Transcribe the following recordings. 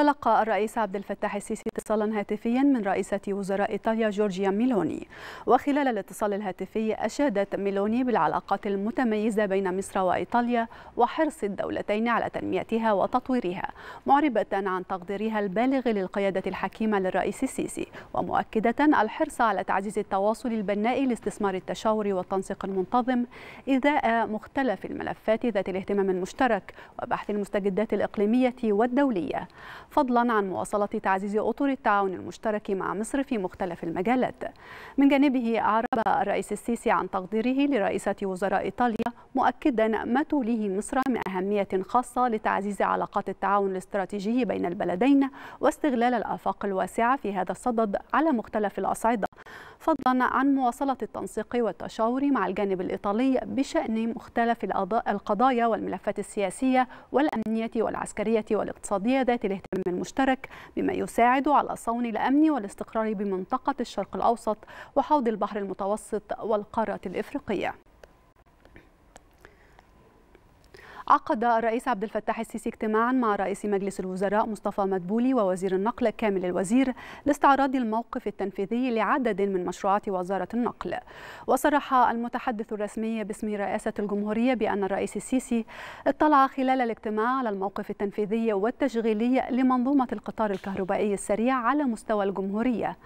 تلقى الرئيس عبد الفتاح السيسي اتصالا هاتفيا من رئيسة وزراء إيطاليا جورجيا ميلوني وخلال الاتصال الهاتفي أشادت ميلوني بالعلاقات المتميزة بين مصر وإيطاليا وحرص الدولتين على تنميتها وتطويرها معربة عن تقديرها البالغ للقيادة الحكيمة للرئيس السيسي ومؤكدة الحرص على تعزيز التواصل البناء لاستثمار التشاور والتنسيق المنتظم إذاء مختلف الملفات ذات الاهتمام المشترك وبحث المستجدات الإقليمية والدولية فضلا عن مواصلة تعزيز أطر التعاون المشترك مع مصر في مختلف المجالات من جانبه أعرب الرئيس السيسي عن تقديره لرئيسة وزراء إيطاليا مؤكدا ما توليه مصر من أهمية خاصة لتعزيز علاقات التعاون الاستراتيجي بين البلدين واستغلال الآفاق الواسعة في هذا الصدد على مختلف الأصعدة فضلا عن مواصلة التنسيق والتشاور مع الجانب الإيطالي بشأن مختلف القضايا والملفات السياسية والأمنية والعسكرية والاقتصادية ذات الاهتمام المشترك بما يساعد على صون الأمن والاستقرار بمنطقة الشرق الأوسط وحوض البحر المتوسط والقارة الإفريقية عقد الرئيس عبد الفتاح السيسي اجتماعا مع رئيس مجلس الوزراء مصطفى مدبولي ووزير النقل كامل الوزير لاستعراض الموقف التنفيذي لعدد من مشروعات وزارة النقل وصرح المتحدث الرسمي باسم رئاسة الجمهورية بأن الرئيس السيسي اطلع خلال الاجتماع على الموقف التنفيذي والتشغيلي لمنظومة القطار الكهربائي السريع على مستوى الجمهورية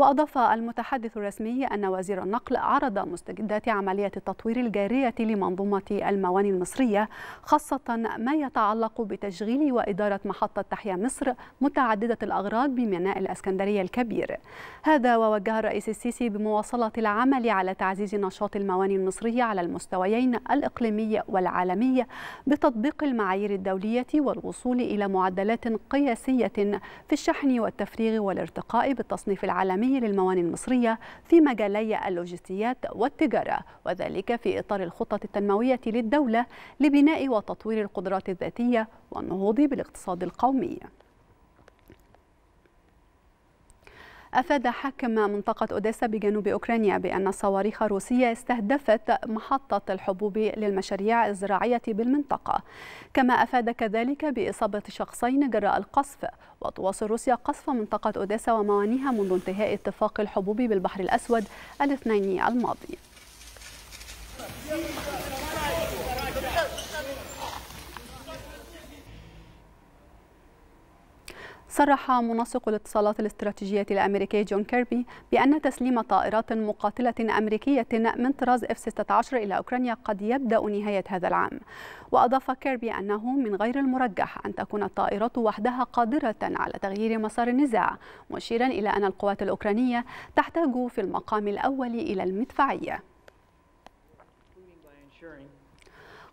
وأضاف المتحدث الرسمي أن وزير النقل عرض مستجدات عملية التطوير الجارية لمنظومة المواني المصرية خاصة ما يتعلق بتشغيل وإدارة محطة تحيا مصر متعددة الأغراض بميناء الإسكندرية الكبير هذا ووجه الرئيس السيسي بمواصلة العمل على تعزيز نشاط المواني المصرية على المستويين الإقليمي والعالمي بتطبيق المعايير الدولية والوصول إلى معدلات قياسية في الشحن والتفريغ والارتقاء بالتصنيف العالمي معايير للموانئ المصرية في مجالي اللوجستيات والتجارة وذلك في إطار الخطة التنموية للدولة لبناء وتطوير القدرات الذاتية والنهوض بالاقتصاد القومي أفاد حاكم منطقة أوديسا بجنوب أوكرانيا بأن صواريخ روسية استهدفت محطة الحبوب للمشاريع الزراعية بالمنطقة كما أفاد كذلك بإصابة شخصين جراء القصف وتواصل روسيا قصف منطقة أوديسا وموانيها منذ انتهاء اتفاق الحبوب بالبحر الأسود الاثنين الماضي صرح منسق الاتصالات الاستراتيجية الأمريكي جون كيربي بأن تسليم طائرات مقاتلة أمريكية من طراز F-16 إلى أوكرانيا قد يبدأ نهاية هذا العام وأضاف كيربي أنه من غير المرجح أن تكون الطائرات وحدها قادرة على تغيير مسار النزاع مشيرا إلى أن القوات الأوكرانية تحتاج في المقام الأول إلى المدفعية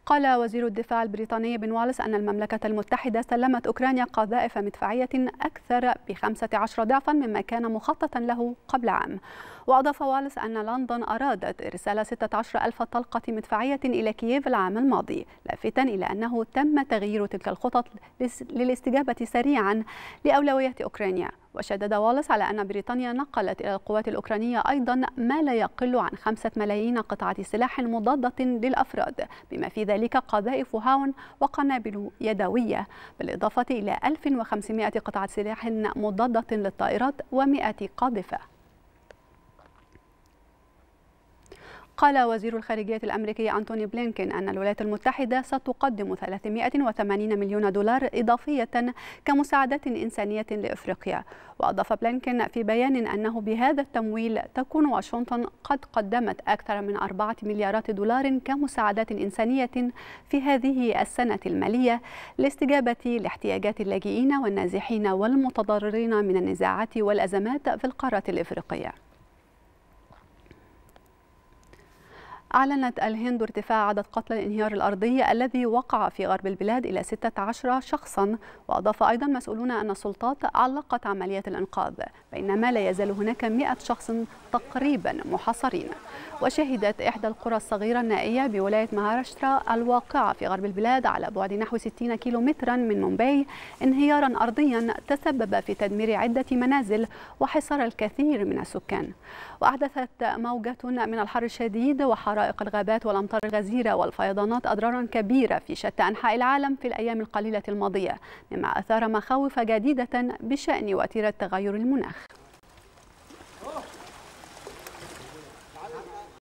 قال وزير الدفاع البريطاني بن والس أن المملكة المتحدة سلمت أوكرانيا قذائف مدفعية أكثر ب 15 ضعفا مما كان مخططا له قبل عام وأضاف والس أن لندن أرادت إرسال 16 ألف طلقة مدفعية إلى كييف العام الماضي لافتا إلى أنه تم تغيير تلك الخطط للاستجابة سريعا لأولويات أوكرانيا وشدد والس على أن بريطانيا نقلت إلى القوات الأوكرانية أيضا ما لا يقل عن خمسة ملايين قطعة سلاح مضادة للأفراد بما في ذلك قذائف هاون وقنابل يدوية بالإضافة إلى 1500 قطعة سلاح مضادة للطائرات ومئة قاذفة قال وزير الخارجية الأمريكي أنتوني بلينكين أن الولايات المتحدة ستقدم 380 مليون دولار إضافية كمساعدات إنسانية لإفريقيا وأضاف بلينكين في بيان أنه بهذا التمويل تكون واشنطن قد قدمت أكثر من 4 مليارات دولار كمساعدات إنسانية في هذه السنة المالية لاستجابة لاحتياجات اللاجئين والنازحين والمتضررين من النزاعات والأزمات في القارة الإفريقية أعلنت الهند ارتفاع عدد قتلى الانهيار الأرضي الذي وقع في غرب البلاد إلى 16 شخصا وأضاف أيضا مسؤولون أن السلطات علقت عمليات الإنقاذ بينما لا يزال هناك 100 شخص تقريبا محاصرين وشهدت إحدى القرى الصغيرة النائية بولاية مهاراشترا الواقعة في غرب البلاد على بعد نحو 60 كيلومترا من مومباي انهيارا أرضيا تسبب في تدمير عدة منازل وحصار الكثير من السكان وأحدثت موجة من الحر الشديد وحرائق حرائق الغابات والأمطار الغزيرة والفيضانات أضرارا كبيرة في شتى أنحاء العالم في الأيام القليلة الماضية مما أثار مخاوف جديدة بشأن وتيرة تغير المناخ